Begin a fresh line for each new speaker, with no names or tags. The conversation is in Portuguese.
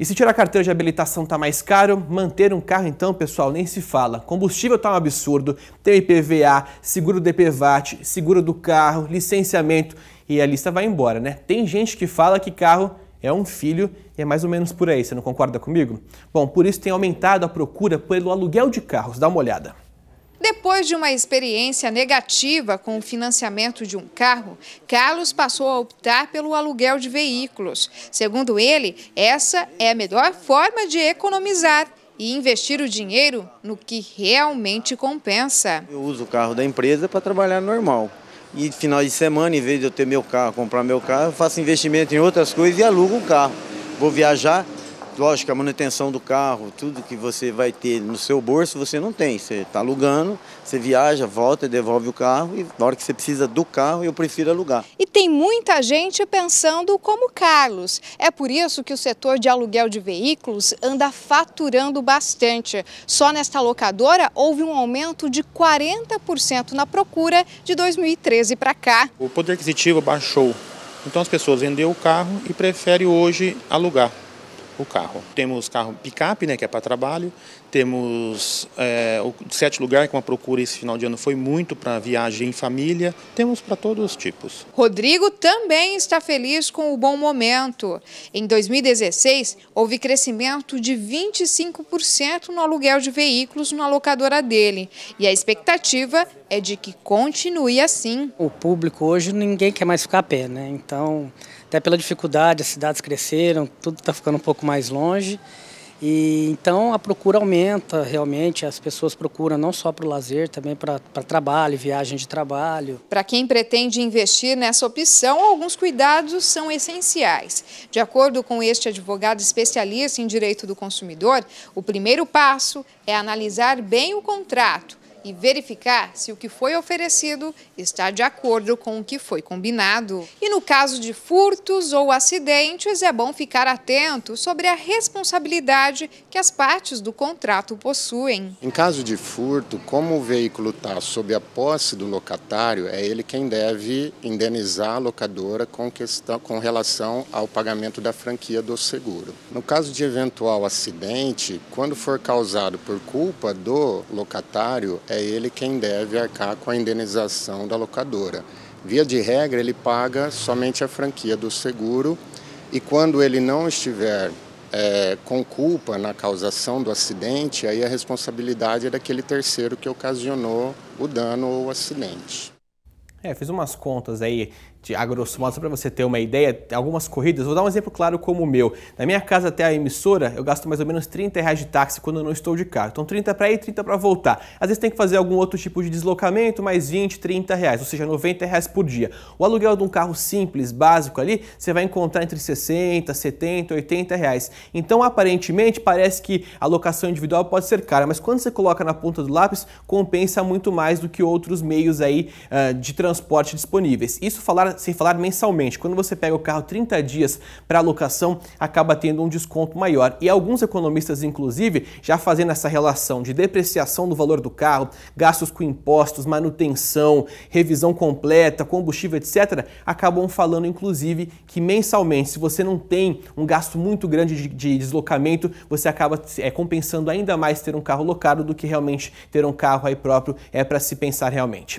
E se tirar a carteira de habilitação tá mais caro, manter um carro então, pessoal, nem se fala. Combustível tá um absurdo, tem IPVA, seguro DPVAT, seguro do carro, licenciamento e a lista vai embora, né? Tem gente que fala que carro é um filho e é mais ou menos por aí, você não concorda comigo? Bom, por isso tem aumentado a procura pelo aluguel de carros, dá uma olhada.
Depois de uma experiência negativa com o financiamento de um carro, Carlos passou a optar pelo aluguel de veículos. Segundo ele, essa é a melhor forma de economizar e investir o dinheiro no que realmente compensa. Eu uso o carro da empresa para trabalhar normal. E final de semana, em vez de eu ter meu carro, comprar meu carro, faço investimento em outras coisas e alugo o carro. Vou viajar, Lógico, a manutenção do carro, tudo que você vai ter no seu bolso, você não tem. Você está alugando, você viaja, volta, devolve o carro e na hora que você precisa do carro, eu prefiro alugar. E tem muita gente pensando como Carlos. É por isso que o setor de aluguel de veículos anda faturando bastante. Só nesta locadora houve um aumento de 40% na procura de 2013 para cá.
O poder aquisitivo baixou. Então as pessoas venderam o carro e preferem hoje alugar o carro. Temos carro picape, né, que é para trabalho, temos é, o sete lugar, que uma procura esse final de ano foi muito para viagem em família, temos para todos os tipos.
Rodrigo também está feliz com o bom momento. Em 2016, houve crescimento de 25% no aluguel de veículos na locadora dele e a expectativa é de que continue assim.
O público hoje ninguém quer mais ficar a pé, né? Então até pela dificuldade, as cidades cresceram, tudo está ficando um pouco mais longe. E, então a procura aumenta realmente, as pessoas procuram não só para o lazer, também para trabalho, viagem de trabalho.
Para quem pretende investir nessa opção, alguns cuidados são essenciais. De acordo com este advogado especialista em direito do consumidor, o primeiro passo é analisar bem o contrato e verificar se o que foi oferecido está de acordo com o que foi combinado. E no caso de furtos ou acidentes, é bom ficar atento sobre a responsabilidade que as partes do contrato possuem.
Em caso de furto, como o veículo está sob a posse do locatário, é ele quem deve indenizar a locadora com, questão, com relação ao pagamento da franquia do seguro. No caso de eventual acidente, quando for causado por culpa do locatário, é ele quem deve arcar com a indenização da locadora. Via de regra, ele paga somente a franquia do seguro e quando ele não estiver é, com culpa na causação do acidente, aí a responsabilidade é daquele terceiro que ocasionou o dano ou o acidente.
É, fiz umas contas aí de a grosso modo, só para você ter uma ideia, algumas corridas. Vou dar um exemplo claro como o meu. Da minha casa até a emissora, eu gasto mais ou menos 30 reais de táxi quando eu não estou de carro. Então 30 para ir, 30 para voltar. Às vezes tem que fazer algum outro tipo de deslocamento, mais 20, 30 reais, ou seja, 90 reais por dia. O aluguel de um carro simples, básico ali, você vai encontrar entre 60, 70, 80 reais. Então aparentemente parece que a locação individual pode ser cara, mas quando você coloca na ponta do lápis, compensa muito mais do que outros meios aí uh, de transporte transporte disponíveis. Isso falar, sem falar mensalmente. Quando você pega o carro 30 dias para alocação, acaba tendo um desconto maior. E alguns economistas, inclusive, já fazendo essa relação de depreciação do valor do carro, gastos com impostos, manutenção, revisão completa, combustível, etc., acabam falando, inclusive, que mensalmente, se você não tem um gasto muito grande de, de deslocamento, você acaba é, compensando ainda mais ter um carro locado do que realmente ter um carro aí próprio é para se pensar realmente.